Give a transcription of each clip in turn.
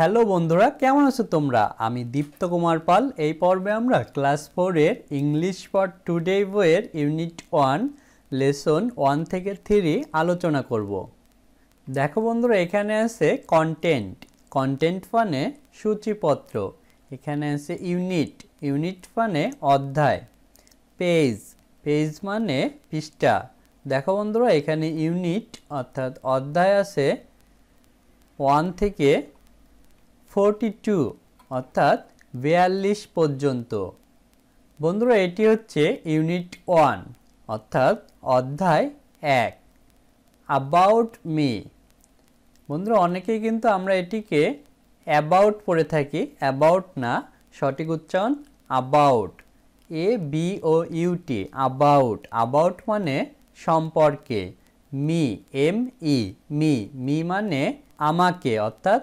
Hello বন্ধুরা কেমন আছো তোমরা আমি দীপ্ত কুমার পাল এই পর্বে আমরা ক্লাস ফোরের ইংলিশ ফর টুডে বইয়ের ইউনিট ওয়ান লেসন ওয়ান থেকে থ্রি আলোচনা করব। দেখো বন্ধুরা এখানে আছে কন্টেন্ট কন্টেন্ট ফানে সূচিপত্র এখানে আছে ইউনিট ইউনিট ফানে অধ্যায় পেজ পেজ মানে পৃষ্ঠা দেখো বন্ধুরা এখানে ইউনিট অর্থাৎ অধ্যায় আছে ওয়ান থেকে ফোরটি টু অর্থাৎ বিয়াল্লিশ পর্যন্ত বন্ধুরা এটি হচ্ছে ইউনিট ওয়ান অর্থাৎ অধ্যায় এক অ্যাবাউট মি বন্ধুরা অনেকেই কিন্তু আমরা এটিকে অ্যাবাউট পড়ে থাকি অ্যাবাউট না সঠিক উচ্চারণ about A B O U T about about মানে সম্পর্কে me M E me me মানে আমাকে অর্থাৎ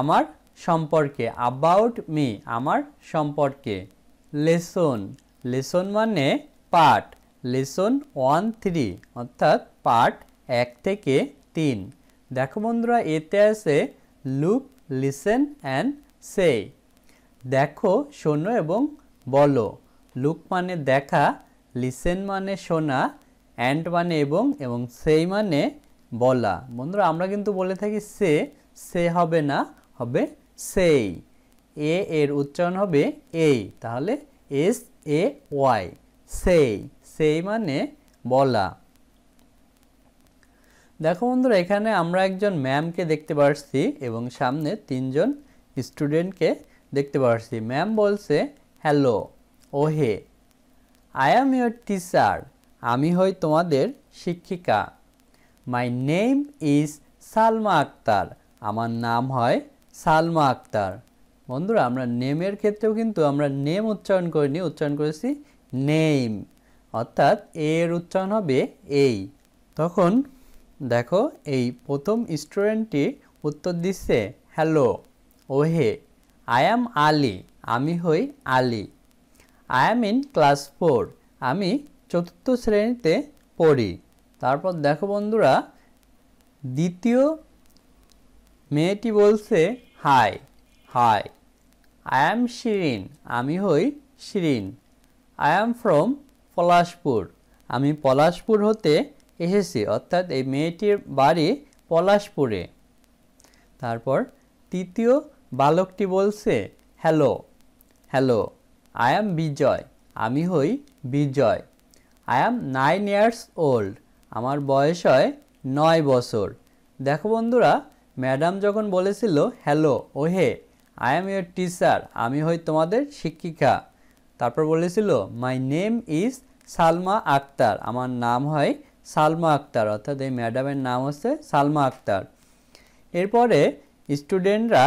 আমার সম্পর্কে অ্যাবাউট মি আমার সম্পর্কে লেসন লেসন মানে পার্ট লেসন ওয়ান থ্রি অর্থাৎ পার্ট এক থেকে তিন দেখো বন্ধুরা এতে আছে লুক লিসেন অ্যান্ড সে দেখো শোনো এবং বলো লুক মানে দেখা লিসেন মানে শোনা অ্যান্ড মানে এবং এবং সেই মানে বলা বন্ধুরা আমরা কিন্তু বলে থাকি সে সে হবে না হবে সেই এ এর উচ্চারণ হবে এই তাহলে এস এ ওয়াই সেই সেই মানে বলা দেখো বন্ধুরা এখানে আমরা একজন ম্যামকে দেখতে পারছি এবং সামনে তিনজন স্টুডেন্টকে দেখতে পারছি ম্যাম বলছে হ্যালো ওহে আই অ্যাম ইয়োর টিচার আমি হই তোমাদের শিক্ষিকা my name is Salma Akter আমার নাম হয় সালমা আক্তার বন্ধুরা আমরা নেমের ক্ষেত্রেও কিন্তু আমরা নেম উচ্চারণ করিনি উচ্চারণ করেছি নেম অর্থাৎ এর উচ্চারণ হবে এই তখন দেখো এই প্রথম স্টুডেন্টটি উত্তর দিচ্ছে হ্যালো ওহে আই অ্যাম আলি আমি হই Ali I am in class four আমি চতুর্থ শ্রেণীতে পড়ি তারপর দেখো বন্ধুরা দ্বিতীয় মেয়েটি বলছে hi hi I am Shirin আমি হই Shirin I am from Palashpur আমি পলাশপুর হতে এসেছি অর্থাৎ এই মেয়েটির বাড়ি পলাশপুরে তারপর তৃতীয় বালকটি বলছে hello hello I am Bijoy আমি হই Bijoy I am nine years old আমার বয়স হয় নয় বছর দেখো বন্ধুরা ম্যাডাম যখন বলেছিল হ্যালো ওহে আই এম ইয়োর টিচার আমি হই তোমাদের শিক্ষিকা তারপর বলেছিল my name is Salma Akter আমার নাম হয় সালমা আক্তার অর্থাৎ এই ম্যাডামের নাম হচ্ছে সালমা আক্তার এরপরে স্টুডেন্টরা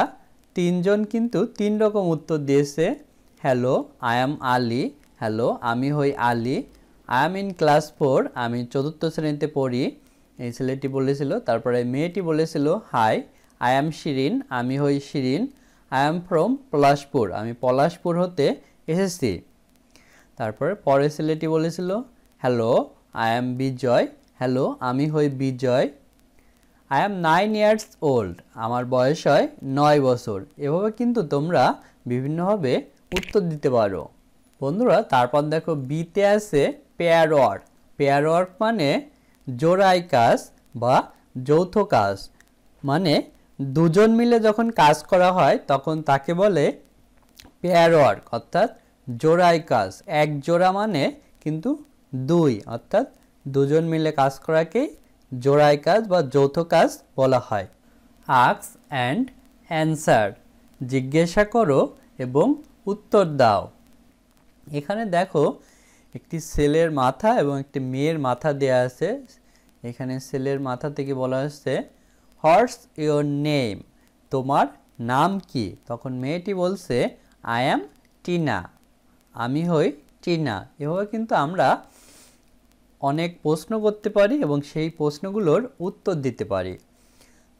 তিনজন কিন্তু তিন রকম উত্তর দিয়েছে hello I am Ali hello আমি হই Ali I am in class four আমি চতুর্থ শ্রেণীতে পড়ি এই ছেলেটি বলেছিল তারপরে মেয়েটি বলেছিল হাই আই অ্যাম শিরিন আমি হই Shirin I am from Palashpur আমি পলাশপুর হতে এসেছি তারপরে পরের ছেলেটি বলেছিল hello I am Bijoy hello আমি হই Bijoy I am nine years old আমার বয়স হয় নয় বছর এভাবে কিন্তু তোমরা বিভিন্নভাবে উত্তর দিতে পারো বন্ধুরা তারপর দেখো বিতে আছে পেয়ার ওয়ার্ক পেয়ার ওয়ার্ক মানে জোড়াই কাজ বা যৌথ কাজ মানে দুজন মিলে যখন কাজ করা হয় তখন তাকে বলে পেয়ার ওয়ার্ক অর্থাৎ জোড়াই কাজ এক জোড়া মানে কিন্তু দুই অর্থাৎ দুজন মিলে কাজ করাকেই জোড়াই কাজ বা যৌথ কাজ বলা হয় আক্স অ্যান্ড অ্যান্সার জিজ্ঞাসা করো এবং উত্তর দাও এখানে দেখো একটি ছেলের মাথা এবং একটি মেয়ের মাথা দেয়া আছে এখানে সেলের মাথা থেকে বলা হচ্ছে হর্স ইয়োর নেম তোমার নাম কি তখন মেয়েটি বলছে আই অ্যাম টিনা আমি হই টিনা এভাবে কিন্তু আমরা অনেক প্রশ্ন করতে পারি এবং সেই প্রশ্নগুলোর উত্তর দিতে পারি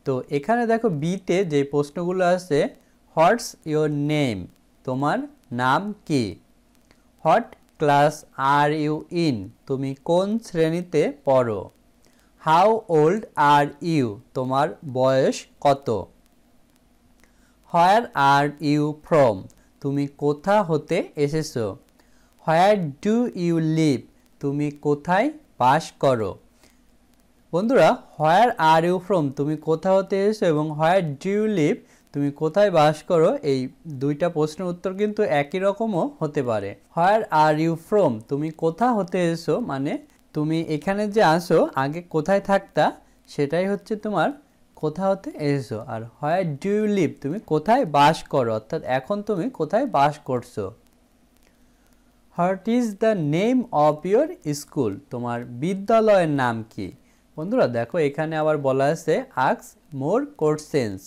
তো এখানে দেখো বিতে যে প্রশ্নগুলো আছে হোয়াটস ইয়োর নেম তোমার নাম কি what class are you in তুমি কোন শ্রেণীতে পড়ো হাউ ওল্ড আর ইউ তোমার বয়স কত হোয়ার আর ইউ ফ্রম তুমি কোথা হতে এসেছো হোয়ার ডু ইউ লিভ তুমি কোথায় বাস করো বন্ধুরা হোয়ার আর ইউ ফ্রম তুমি কোথা হতে এসেছো এবং হোয়ার ডু ইউ লিভ তুমি কোথায় বাস করো এই দুইটা প্রশ্নের উত্তর কিন্তু একই রকমও হতে পারে হোয়ার আর ইউ ফ্রম তুমি কোথা হতে এসেছো মানে তুমি এখানে যে আসো আগে কোথায় থাকতা সেটাই হচ্ছে তোমার কোথা হতে এসেছো আর হয় ডু ইউ লিভ তুমি কোথায় বাস করো অর্থাৎ এখন তুমি কোথায় বাস করছো what is the name of your school তোমার বিদ্যালয়ের নাম কি বন্ধুরা দেখো এখানে আবার বলা আছে আক্স মোর কোর্সেন্স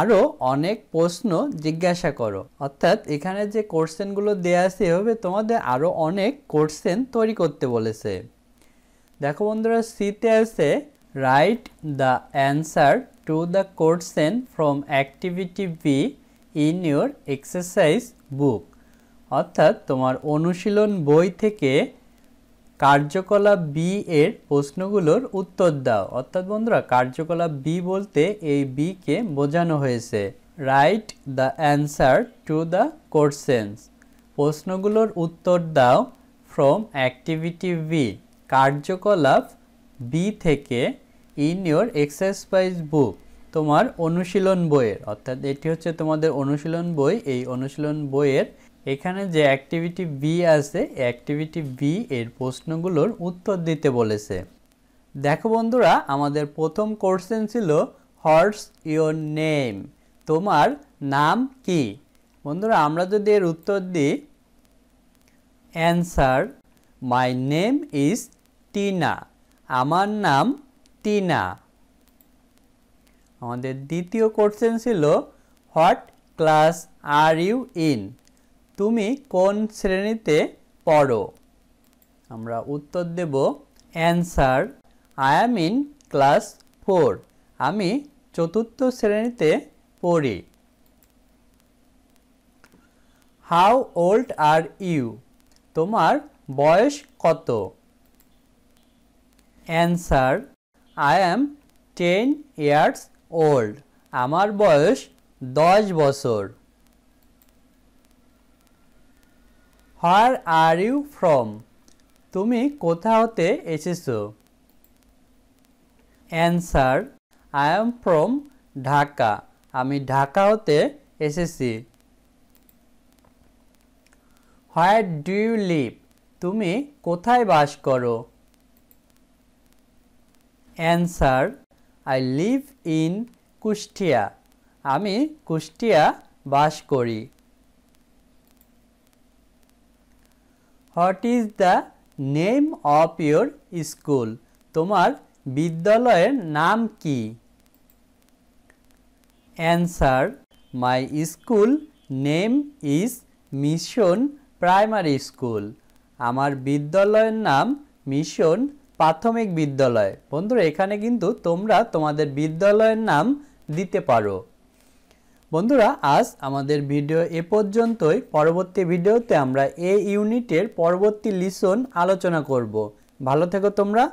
আরও অনেক প্রশ্ন জিজ্ঞাসা করো অর্থাৎ এখানে যে কোর্সেনগুলো দেয়া আছে এভাবে তোমাদের আরও অনেক কোর্সেন তৈরি করতে বলেছে দেখো বন্ধুরা সিতে আছে write the answer to the questions from activity B in your exercise book অর্থাৎ তোমার অনুশীলন বই থেকে কার্যকলাপ বি এর প্রশ্নগুলোর উত্তর দাও অর্থাৎ বন্ধুরা কার্যকলাপ বি বলতে এই বিকে বোঝানো হয়েছে write the answer to the questions প্রশ্নগুলোর উত্তর দাও ফ্রম অ্যাক্টিভিটি বি কার্যকলাপ বি থেকে ইন ইউর এক্সারসাইজ বুক তোমার অনুশীলন বইয়ের অর্থাৎ এটি হচ্ছে তোমাদের অনুশীলন বই এই অনুশীলন বইয়ের এখানে যে অ্যাক্টিভিটি বি আছে অ্যাক্টিভিটি বি এর প্রশ্নগুলোর উত্তর দিতে বলেছে দেখো বন্ধুরা আমাদের প্রথম কোশ্চেন ছিল হর্স ইওর নেম তোমার নাম কি বন্ধুরা আমরা যদি এর উত্তর দিই answer my name is Tina আমার নাম টিনা আমাদের দ্বিতীয় কোশ্চেন ছিল what class are you in তুমি কোন শ্রেণীতে পড়ো আমরা উত্তর দেব answer I am in class four আমি চতুর্থ শ্রেণীতে পড়ি হাউ ওল্ড আর ইউ তোমার বয়স কত answer I am ten years old আমার বয়স দশ বছর হোয়ার আর ইউ ফ্রম তুমি কোথা হতে এসেছো answer I am from Dhaka আমি ঢাকা হতে এসেছি হোয়ার ডু ইউ লিভ তুমি কোথায় বাস করো answer I live in Kushtia আমি কুষ্টিয়া বাস করি what is the name of your school তোমার বিদ্যালয়ের নাম কি answer my school name is mission primary school আমার বিদ্যালয়ের নাম মিশন প্রাথমিক বিদ্যালয় বন্ধুরা এখানে কিন্তু তোমরা তোমাদের বিদ্যালয়ের নাম দিতে পারো বন্ধুরা আজ আমাদের ভিডিও এ পর্যন্তই পরবর্তী ভিডিওতে আমরা এ ইউনিটের পরবর্তী লিসন আলোচনা করব ভালো থেকো তোমরা